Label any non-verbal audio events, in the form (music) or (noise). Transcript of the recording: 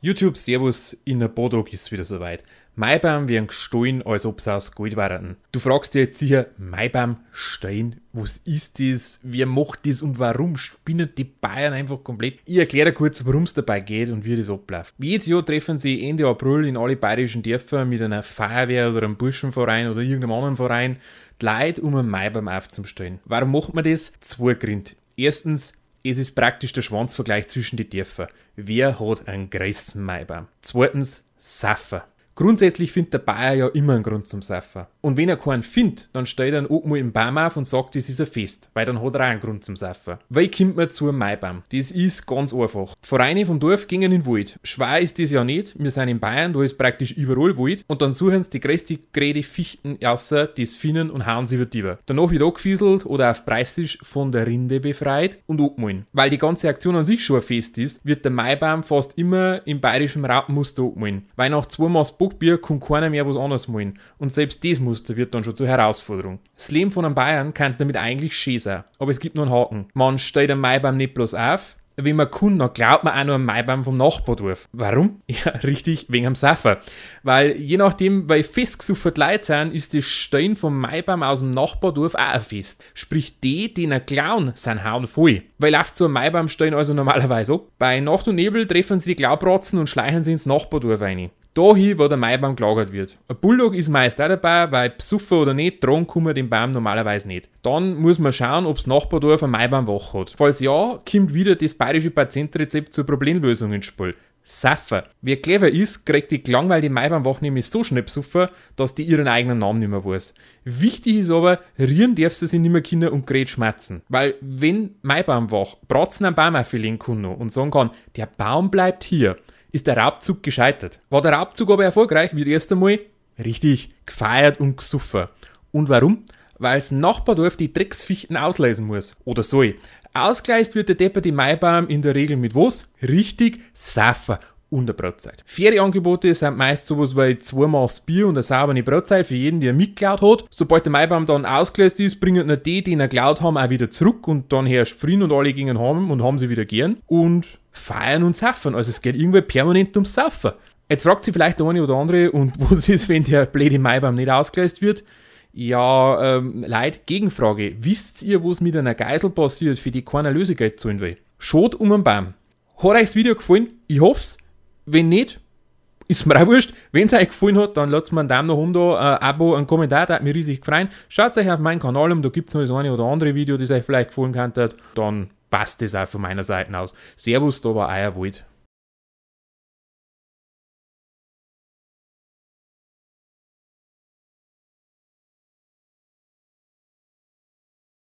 YouTube Servus in der Bodog ist es wieder soweit. Maibaum werden gestohlen, als ob sie aus Gold waren. Du fragst dir jetzt sicher, Maibaum Stein, was ist das? Wer macht das und warum spinnen die Bayern einfach komplett? Ich erkläre dir kurz, worum es dabei geht und wie das abläuft. Jedes Jahr treffen sie Ende April in alle bayerischen Dörfer mit einer Feuerwehr oder einem Burschenverein oder irgendeinem anderen Verein die Leute, um einen Maibaum aufzustellen. Warum macht man das? Zwei Gründe. Erstens, es ist praktisch der Schwanzvergleich zwischen die Dörfer. Wer hat einen größten Maibaum? Zweitens, Saffen. Grundsätzlich findet der Bayer ja immer einen Grund zum Saufen. Und wenn er keinen findet, dann steht er ihn mal im Baum auf und sagt, das ist ein Fest, weil dann hat er auch einen Grund zum Saufen. Weil kommt man zu einem Maibaum? Das ist ganz einfach. Die Vereine vom Dorf gingen in den Wald. Schwer ist das ja nicht. Wir sind in Bayern, da ist praktisch überall Wald. Und dann suchen sie die größte Gräde Fichten außer, die finden und hauen sie über die. Danach wird angefieselt oder auf Preistisch von der Rinde befreit und abmalen. Weil die ganze Aktion an sich schon ein Fest ist, wird der Maibaum fast immer im bayerischen Raupenmuster abmalen. Weil nach zwei Maß Trugbier kann keiner mehr was anderes malen. Und selbst das Muster wird dann schon zur Herausforderung. Das Leben von einem Bayern kann damit eigentlich schön sein. Aber es gibt nur einen Haken. Man stellt einen Maibaum nicht bloß auf, wenn man kann, dann glaubt man auch nur einen Maibaum vom Nachbardorf. Warum? (laughs) Ja, richtig, wegen am Saffer. Weil je nachdem, weil festgesuffert Leute sind, ist das Stein vom Maibaum aus dem Nachbardorf auch ein Fest. Sprich, die, die einen klauen, sind hauen voll. Weil läuft so ein Maibaumstein also normalerweise ab. Bei Nacht und Nebel treffen sie die Glaubratzen und schleichen sie ins Nachbardorf rein dahin, wo der Maibaum gelagert wird. Ein Bulldog ist meist auch dabei, weil Psuffer oder nicht, dran kann den Baum normalerweise nicht. Dann muss man schauen, ob das Nachbardorf einen Maibaum wach hat. Falls ja, kommt wieder das bayerische Patientenrezept zur Problemlösung ins Spiel. Saffer. Wer clever ist, kriegt die langweilige Maibaumwache nämlich so schnell Psuffer, dass die ihren eigenen Namen nicht mehr weiß. Wichtig ist aber, rieren darfst du sie nicht mehr Kinder und gerät schmerzen. Weil, wenn Maibaumwach Bratzen am Baum auflegen kann und sagen kann, der Baum bleibt hier, ist der Raubzug gescheitert. War der Raubzug aber erfolgreich, wird erst einmal richtig gefeiert und gesuffen. Und warum? Weil das Nachbardorf die Drecksfichten auslesen muss. Oder soll. Ausgleicht wird der Depper die Maibaum in der Regel mit was? Richtig Saffer und 100%. Faire Angebote sind meist sowas wie zweimal das Bier und eine saubere Brotzeit für jeden, der mitgelaut hat. Sobald der Maibaum dann ausgelöst ist, bringen nur die, die ihn geklaut haben, auch wieder zurück und dann herrscht Frieden und alle gingen haben und haben sie wieder gern. Und feiern und saffen. Also es geht irgendwie permanent ums Saffen. Jetzt fragt sich vielleicht der eine oder andere, und (laughs) was ist, wenn der blöde Maibaum nicht ausgelöst wird? Ja, ähm, Leid, Gegenfrage. Wisst ihr, was mit einer Geisel passiert, für die keiner Lösegeld zahlen will? Schaut um einen Baum. Hat euch das Video gefallen? Ich hoff's. Wenn nicht, ist mir auch wurscht. Wenn es euch gefallen hat, dann lasst mir einen Daumen nach oben da, ein äh, Abo, einen Kommentar, das hat mich riesig gefreut. Schaut euch auf meinen Kanal um, da gibt es noch das eine oder andere Video, das euch vielleicht gefallen könnte. Dann passt das auch von meiner Seite aus. Servus, da war euer Wald.